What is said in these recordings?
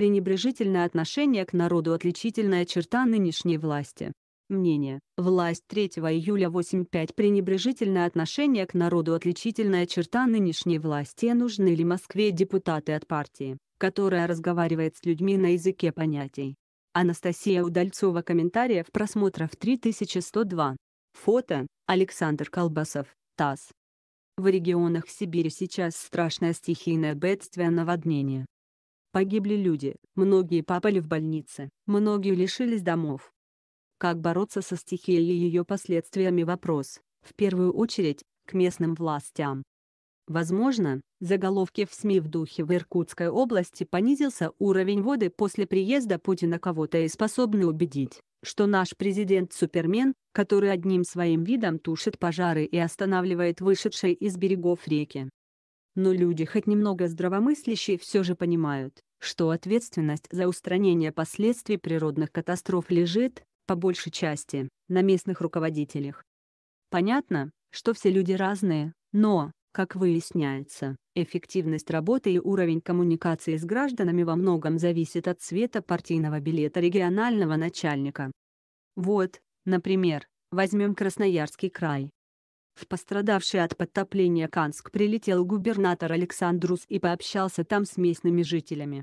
пренебрежительное отношение к народу отличительная черта нынешней власти. Мнение. Власть 3 июля 85 пренебрежительное отношение к народу отличительная черта нынешней власти нужны ли Москве депутаты от партии, которая разговаривает с людьми на языке понятий. Анастасия Удальцова комментариев просмотров 3102. Фото. Александр Колбасов. ТАСС. В регионах Сибири сейчас страшное стихийное бедствие наводнение. Погибли люди, многие попали в больницы, многие лишились домов. Как бороться со стихией и ее последствиями вопрос, в первую очередь, к местным властям. Возможно, заголовки в СМИ в духе в Иркутской области понизился уровень воды после приезда Путина кого-то и способны убедить, что наш президент Супермен, который одним своим видом тушит пожары и останавливает вышедшие из берегов реки. Но люди хоть немного здравомыслящие все же понимают, что ответственность за устранение последствий природных катастроф лежит, по большей части, на местных руководителях. Понятно, что все люди разные, но, как выясняется, эффективность работы и уровень коммуникации с гражданами во многом зависит от цвета партийного билета регионального начальника. Вот, например, возьмем Красноярский край. В пострадавший от подтопления Канск прилетел губернатор Александрус и пообщался там с местными жителями.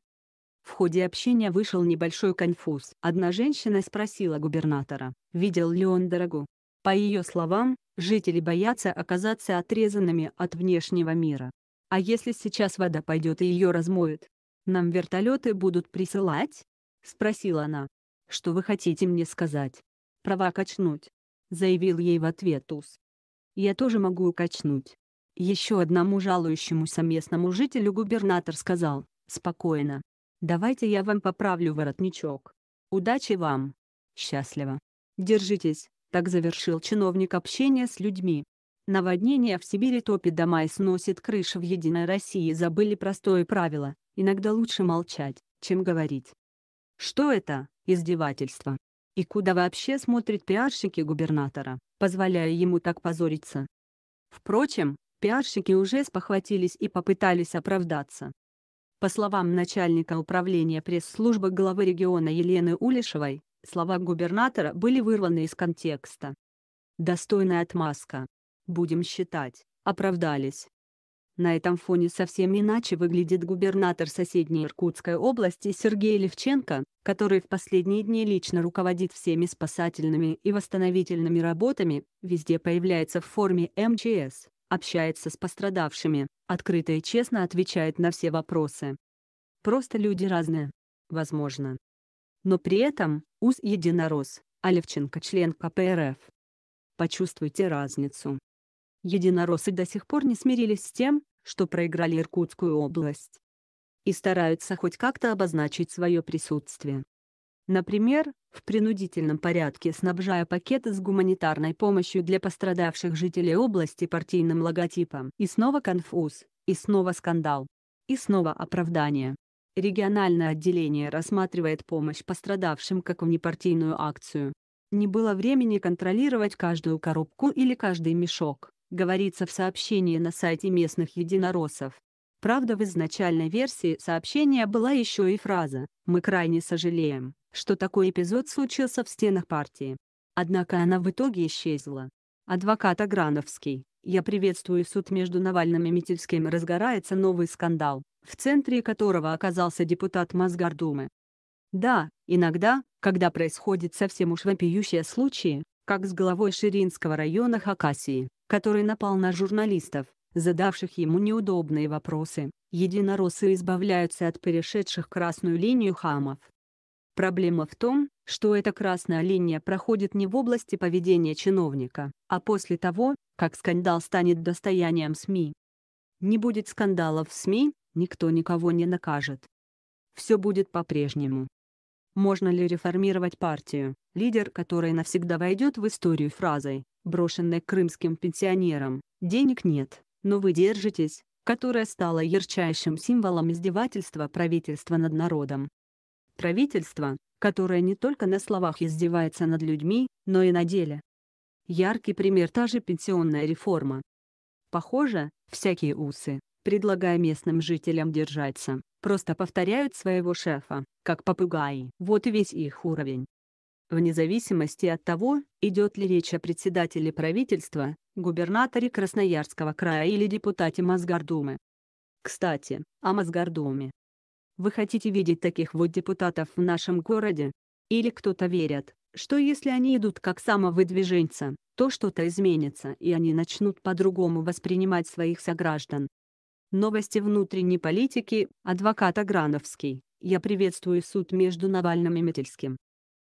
В ходе общения вышел небольшой конфуз. Одна женщина спросила губернатора, видел ли он дорогу. По ее словам, жители боятся оказаться отрезанными от внешнего мира. А если сейчас вода пойдет и ее размоет? Нам вертолеты будут присылать? Спросила она. Что вы хотите мне сказать? Права качнуть. Заявил ей в ответ Туз я тоже могу укачнуть. Еще одному жалующемуся местному жителю губернатор сказал, спокойно. Давайте я вам поправлю воротничок. Удачи вам. Счастливо. Держитесь, так завершил чиновник общение с людьми. Наводнение в Сибири топит дома и сносит крыши в Единой России забыли простое правило, иногда лучше молчать, чем говорить. Что это, издевательство? И куда вообще смотрят пиарщики губернатора? позволяя ему так позориться. Впрочем, пиарщики уже спохватились и попытались оправдаться. По словам начальника управления пресс-службы главы региона Елены Улишевой, слова губернатора были вырваны из контекста. Достойная отмазка. Будем считать, оправдались. На этом фоне совсем иначе выглядит губернатор соседней Иркутской области Сергей Левченко, который в последние дни лично руководит всеми спасательными и восстановительными работами, везде появляется в форме МЧС, общается с пострадавшими, открыто и честно отвечает на все вопросы. Просто люди разные. Возможно. Но при этом УЗ единорос, а Левченко член КПРФ. Почувствуйте разницу единороссы до сих пор не смирились с тем, что проиграли Иркутскую область. И стараются хоть как-то обозначить свое присутствие. Например, в принудительном порядке снабжая пакеты с гуманитарной помощью для пострадавших жителей области партийным логотипом. И снова конфуз, и снова скандал. И снова оправдание. Региональное отделение рассматривает помощь пострадавшим как внепартийную акцию. Не было времени контролировать каждую коробку или каждый мешок говорится в сообщении на сайте местных единороссов. Правда в изначальной версии сообщения была еще и фраза «Мы крайне сожалеем, что такой эпизод случился в стенах партии». Однако она в итоге исчезла. Адвокат Аграновский, я приветствую суд между Навальным и Митильским разгорается новый скандал, в центре которого оказался депутат Мосгордумы. Да, иногда, когда происходит совсем уж вопиющие случаи, как с главой Ширинского района Хакасии, который напал на журналистов, задавших ему неудобные вопросы, единороссы избавляются от перешедших красную линию хамов. Проблема в том, что эта красная линия проходит не в области поведения чиновника, а после того, как скандал станет достоянием СМИ. Не будет скандалов в СМИ, никто никого не накажет. Все будет по-прежнему. Можно ли реформировать партию, лидер которой навсегда войдет в историю фразой брошенная крымским пенсионерам. Денег нет, но вы держитесь, которая стала ярчайшим символом издевательства правительства над народом. Правительство, которое не только на словах издевается над людьми, но и на деле. Яркий пример та же пенсионная реформа. Похоже, всякие усы, предлагая местным жителям держаться, просто повторяют своего шефа, как попугаи. Вот и весь их уровень вне зависимости от того, идет ли речь о председателе правительства, губернаторе Красноярского края или депутате Мосгордумы. Кстати, о Мосгордуме. Вы хотите видеть таких вот депутатов в нашем городе? Или кто-то верит, что если они идут как самовыдвиженцы, то что-то изменится и они начнут по-другому воспринимать своих сограждан. Новости внутренней политики, адвокат Аграновский. Я приветствую суд между Навальным и Метельским.